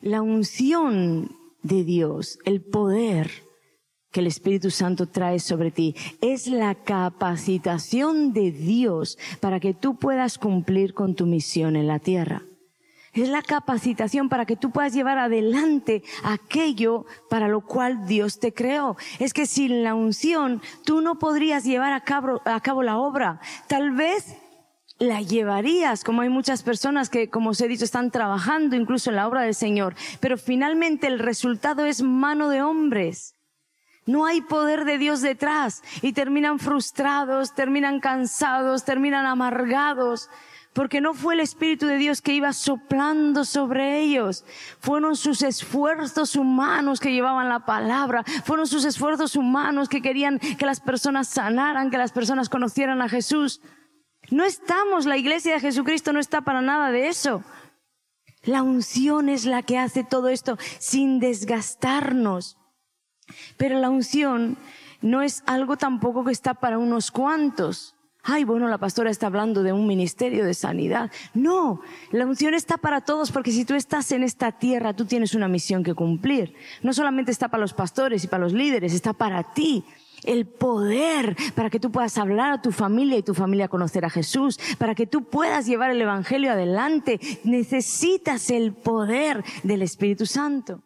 la unción de Dios, el poder que el Espíritu Santo trae sobre ti, es la capacitación de Dios para que tú puedas cumplir con tu misión en la tierra. Es la capacitación para que tú puedas llevar adelante aquello para lo cual Dios te creó. Es que sin la unción tú no podrías llevar a cabo, la obra. Tal vez la llevarías, como hay muchas personas que, como os he dicho, están trabajando incluso en la obra del Señor, pero finalmente el resultado es mano de hombres. No hay poder de Dios detrás y terminan frustrados, terminan cansados, terminan amargados, porque no fue el Espíritu de Dios que iba soplando sobre ellos, fueron sus esfuerzos humanos que llevaban la palabra, fueron sus esfuerzos humanos que querían que las personas sanaran, que las personas conocieran a Jesús. No estamos, la iglesia de Jesucristo no está para nada de eso. La unción es la que hace todo esto sin desgastarnos. Pero la unción no es algo tampoco que está para unos cuantos ay, bueno, la pastora está hablando de un ministerio de sanidad. No, la unción está para todos porque si tú estás en esta tierra, tú tienes una misión que cumplir. No solamente está para los pastores y para los líderes, está para ti el poder para que tú puedas hablar a tu familia y tu familia conocer a Jesús, para que tú puedas llevar el Evangelio adelante. Necesitas el poder del Espíritu Santo.